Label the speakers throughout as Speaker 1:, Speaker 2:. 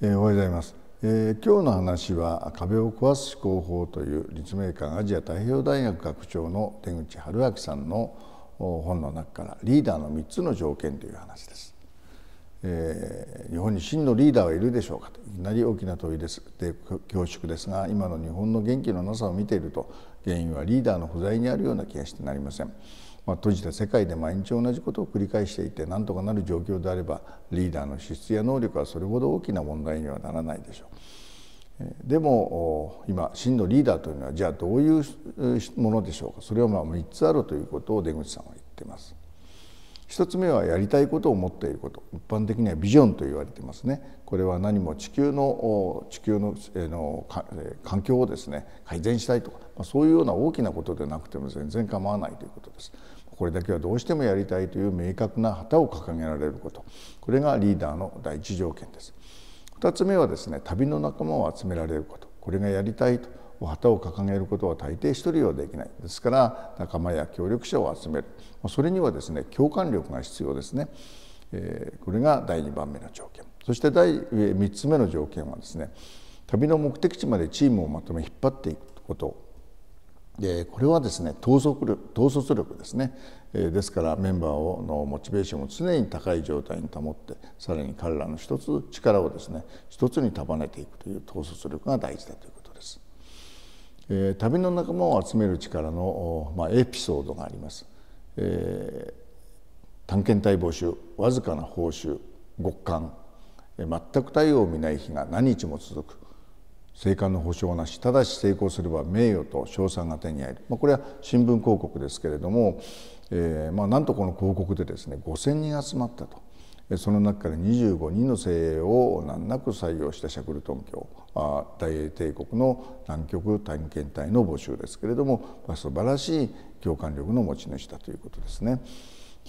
Speaker 1: えおはようございます、えー、今日の話は壁を壊す思考法という立命館アジア太平洋大学学長の出口春明さんの本の中からリーダーの3つの条件という話です、えー、日本に真のリーダーはいるでしょうかといきなり大きな問いですで恐縮ですが今の日本の元気のなさを見ていると原因はリーダーの不在にあるような気がしてなりませんまあ、閉じた世界で毎日同じことを繰り返していて何とかなる状況であればリーダーの資質や能力はそれほど大きな問題にはならないでしょう。でも今真のリーダーというのはじゃあどういうものでしょうかそれはまあ3つあるということを出口さんは言ってます。1つ目はやりたいことを持っていること一般的にはビジョンと言われてますねこれは何も地球の地球の、えの環境をですね改善したいとか、まそういうような大きなことでなくても全然構わないということですこれだけはどうしてもやりたいという明確な旗を掲げられることこれがリーダーの第一条件です。2つ目はですね旅の仲間を集められることこれがやりたいと旗を掲げることは大抵一人はできないですから仲間や協力者を集めるそれにはですね共感力が必要ですね、えこれが第2番目の条件そして第3つ目の条件はですね旅の目的地までチームをまとめ引っ張っていくことでこれはですね統率力統率力ですね、えですからメンバーをのモチベーションを常に高い状態に保ってさらに彼らの一つ力をですね一つに束ねていくという統率力が大事だということです。え旅の仲間を集める力の、まあ、エピソードがあります。えー、探検隊募集わずかな報酬極寒、え全く太陽を見ない日が何日も続く生還の保障なしただし成功すれば名誉と賞賛が手に入る、まあ、これは新聞広告ですけれども、えーまあ、なんとこの広告でですね5,000人集まったと。その中から25人の精鋭を難なく採用したシャクルトン教大英帝国の南極探検隊の募集ですけれども素晴らしい共感力の持ち主だということですね。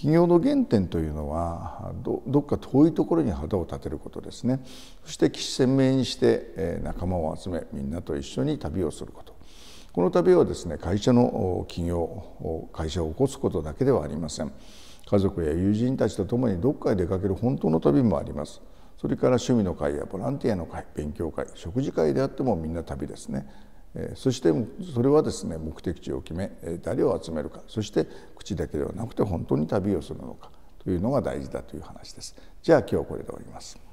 Speaker 1: 企業の原点というのはどどっか遠いところに旗を立てることですねそして岸鮮明にして仲間を集めみんなと一緒に旅をすることこの旅はですね会社の起業会社を起こすことだけではありません家族や友人たちと共にどっかへ出かける本当の旅もありますそれから趣味の会やボランティアの会勉強会食事会であってもみんな旅ですねそしてそれはですね目的地を決め誰を集めるかそして口だけではなくて本当に旅をするのかというのが大事だという話です。じゃあ今日これで終わります。